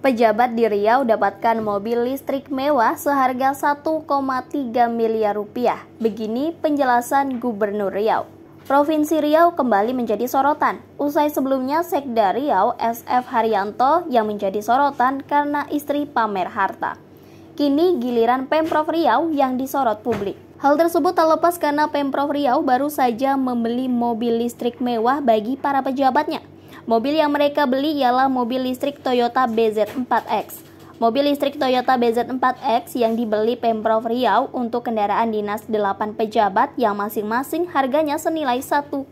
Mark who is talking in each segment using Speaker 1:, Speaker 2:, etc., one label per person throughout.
Speaker 1: Pejabat di Riau dapatkan mobil listrik mewah seharga 1,3 miliar rupiah. Begini penjelasan Gubernur Riau. Provinsi Riau kembali menjadi sorotan. Usai sebelumnya Sekda Riau SF Haryanto yang menjadi sorotan karena istri pamer harta. Kini giliran Pemprov Riau yang disorot publik. Hal tersebut tak lepas karena Pemprov Riau baru saja membeli mobil listrik mewah bagi para pejabatnya. Mobil yang mereka beli ialah mobil listrik Toyota BZ4X. Mobil listrik Toyota BZ4X yang dibeli Pemprov Riau untuk kendaraan dinas 8 pejabat yang masing-masing harganya senilai 1,3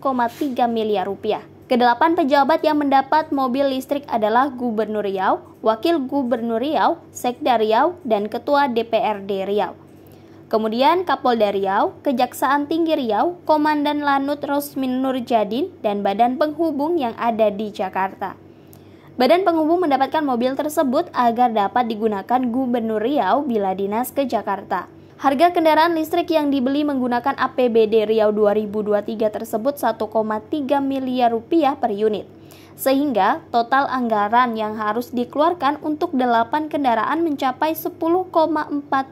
Speaker 1: miliar rupiah. Kedelapan pejabat yang mendapat mobil listrik adalah Gubernur Riau, Wakil Gubernur Riau, Sekda Riau, dan Ketua DPRD Riau. Kemudian Kapolda Riau, Kejaksaan Tinggi Riau, Komandan Lanut Rosmin Nurjadin, dan Badan Penghubung yang ada di Jakarta. Badan Penghubung mendapatkan mobil tersebut agar dapat digunakan Gubernur Riau bila dinas ke Jakarta. Harga kendaraan listrik yang dibeli menggunakan APBD Riau 2023 tersebut 1,3 miliar rupiah per unit. Sehingga total anggaran yang harus dikeluarkan untuk 8 kendaraan mencapai 10,4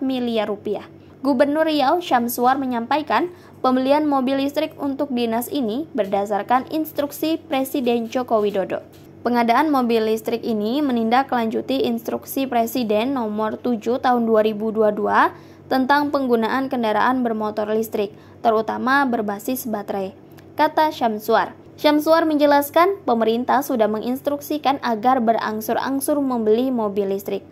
Speaker 1: miliar rupiah. Gubernur Riau Syamsuar menyampaikan pembelian mobil listrik untuk dinas ini berdasarkan instruksi Presiden Joko Widodo. Pengadaan mobil listrik ini menindaklanjuti instruksi Presiden nomor 7 tahun 2022 tentang penggunaan kendaraan bermotor listrik, terutama berbasis baterai, kata Syamsuar. Syamsuar menjelaskan pemerintah sudah menginstruksikan agar berangsur-angsur membeli mobil listrik.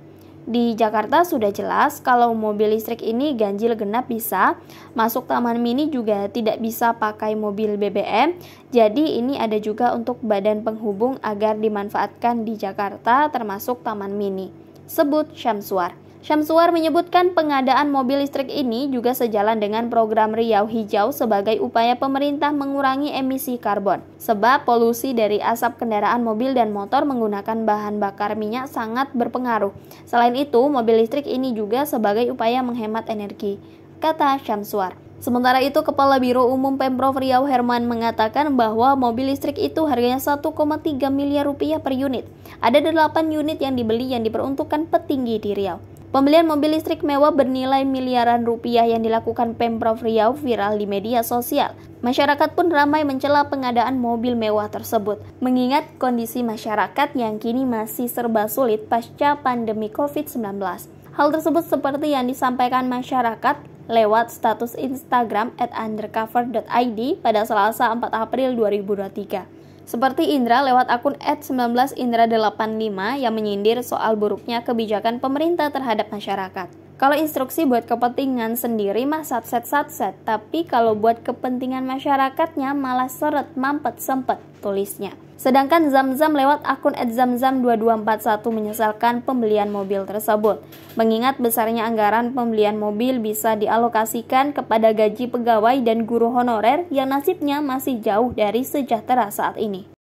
Speaker 1: Di Jakarta sudah jelas kalau mobil listrik ini ganjil genap bisa, masuk taman mini juga tidak bisa pakai mobil BBM. Jadi ini ada juga untuk badan penghubung agar dimanfaatkan di Jakarta termasuk taman mini. Sebut Syamsuar. Syamsuar menyebutkan pengadaan mobil listrik ini juga sejalan dengan program Riau Hijau sebagai upaya pemerintah mengurangi emisi karbon. Sebab polusi dari asap kendaraan mobil dan motor menggunakan bahan bakar minyak sangat berpengaruh. Selain itu, mobil listrik ini juga sebagai upaya menghemat energi, kata Syamsuar. Sementara itu, Kepala Biro Umum Pemprov Riau Herman mengatakan bahwa mobil listrik itu harganya 1,3 miliar rupiah per unit. Ada 8 unit yang dibeli yang diperuntukkan petinggi di Riau. Pembelian mobil listrik mewah bernilai miliaran rupiah yang dilakukan Pemprov Riau viral di media sosial. Masyarakat pun ramai mencela pengadaan mobil mewah tersebut, mengingat kondisi masyarakat yang kini masih serba sulit pasca pandemi COVID-19. Hal tersebut seperti yang disampaikan masyarakat lewat status Instagram at undercover.id pada Selasa 4 April 2023. Seperti Indra lewat akun @19indra85 yang menyindir soal buruknya kebijakan pemerintah terhadap masyarakat. Kalau instruksi buat kepentingan sendiri mah satset-satset, tapi kalau buat kepentingan masyarakatnya malah seret, mampet, sempet tulisnya. Sedangkan Zamzam lewat akun @zamzam2241 menyesalkan pembelian mobil tersebut. Mengingat besarnya anggaran pembelian mobil bisa dialokasikan kepada gaji pegawai dan guru honorer yang nasibnya masih jauh dari sejahtera saat ini.